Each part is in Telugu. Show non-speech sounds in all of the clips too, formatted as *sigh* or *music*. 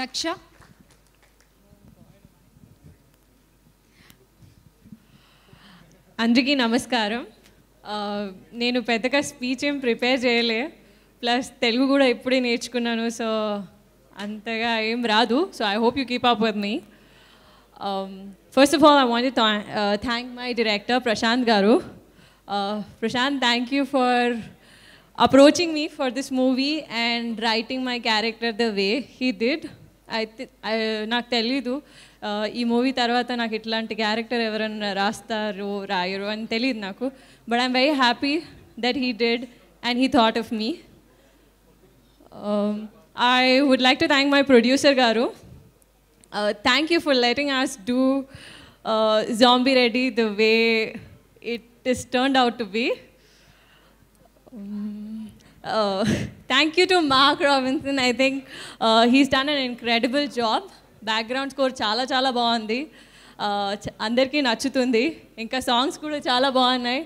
దక్ష అందరికీ నమస్కారం నేను పెద్దగా స్పీచ్ ఏం ప్రిపేర్ చేయలే ప్లస్ తెలుగు కూడా ఇప్పుడే నేర్చుకున్నాను సో అంతగా ఏం రాదు so I hope you keep up with me first of all I want thank my director Prashanth గారు Prashanth thank you for approaching me for this movie and writing my character the way he did నాకు తెలీదు ఈ మూవీ తర్వాత నాకు ఇట్లాంటి క్యారెక్టర్ ఎవరైనా రాస్తారు రాయరు అని తెలియదు నాకు but I'm very happy that he did and he thought of me I would like to thank my producer గారు thank you for letting us do Zombie Reddy the way it is turned out to be thank you to to Mark I think he's uh, he's done an background score చాలా చాలా బాగుంది uh, అందరికీ నచ్చుతుంది ఇంకా సాంగ్స్ కూడా చాలా బాగున్నాయి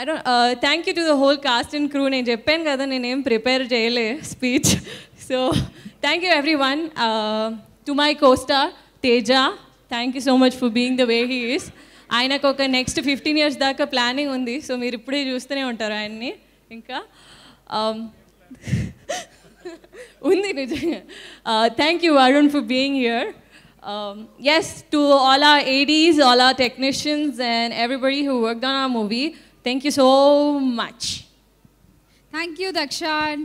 I don't thank you to the whole cast and crew నేను చెప్పాను కదా నేనేం ప్రిపేర్ చేయలే speech so thank you everyone to my co-star Teja thank you so much for being the way he is ఆయనకు ఒక నెక్స్ట్ ఫిఫ్టీన్ ఇయర్స్ దాకా ప్లానింగ్ ఉంది సో మీరు ఇప్పుడే చూస్తూనే ఉంటారు ఆయన్ని ఇంకా um, *laughs* ఉంది నిజంగా thank you Arun for being here Um, yes, to all our ADs, all our technicians, and everybody who worked on our movie, thank you so much. Thank you, Dakshan.